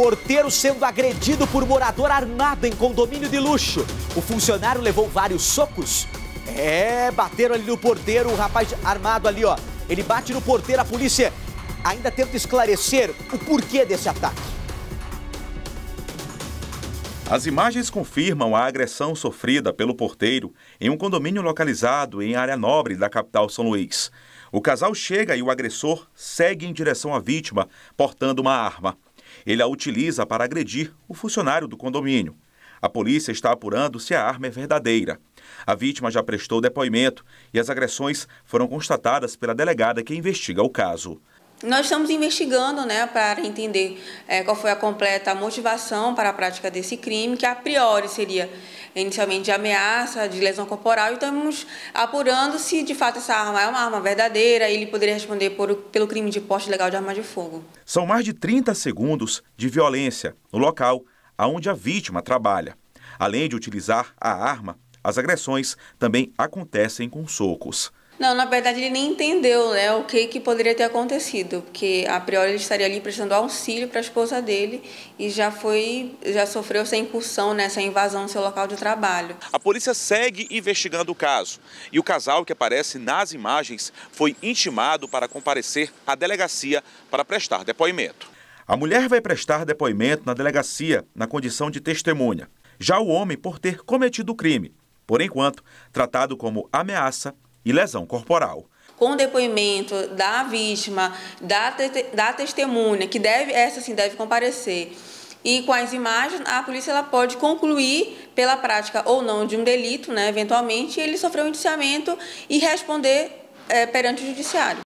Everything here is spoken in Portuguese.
Porteiro sendo agredido por morador armado em condomínio de luxo. O funcionário levou vários socos. É, bateram ali no porteiro, o rapaz armado ali, ó. Ele bate no porteiro, a polícia ainda tenta esclarecer o porquê desse ataque. As imagens confirmam a agressão sofrida pelo porteiro em um condomínio localizado em área nobre da capital São Luís. O casal chega e o agressor segue em direção à vítima, portando uma arma. Ele a utiliza para agredir o funcionário do condomínio. A polícia está apurando se a arma é verdadeira. A vítima já prestou depoimento e as agressões foram constatadas pela delegada que investiga o caso. Nós estamos investigando né, para entender é, qual foi a completa motivação para a prática desse crime, que a priori seria inicialmente de ameaça, de lesão corporal, e estamos apurando se de fato essa arma é uma arma verdadeira e ele poderia responder por, pelo crime de porte legal de arma de fogo. São mais de 30 segundos de violência no local onde a vítima trabalha. Além de utilizar a arma, as agressões também acontecem com socos. Não, na verdade ele nem entendeu né, o que, que poderia ter acontecido, porque a priori ele estaria ali prestando auxílio para a esposa dele e já foi, já sofreu essa incursão, né, essa invasão no seu local de trabalho. A polícia segue investigando o caso e o casal que aparece nas imagens foi intimado para comparecer à delegacia para prestar depoimento. A mulher vai prestar depoimento na delegacia na condição de testemunha. Já o homem por ter cometido o crime, por enquanto tratado como ameaça e lesão corporal com o depoimento da vítima, da, te, da testemunha, que deve, essa sim deve comparecer, e com as imagens, a polícia ela pode concluir pela prática ou não de um delito, né, eventualmente, ele sofreu um indiciamento e responder é, perante o judiciário.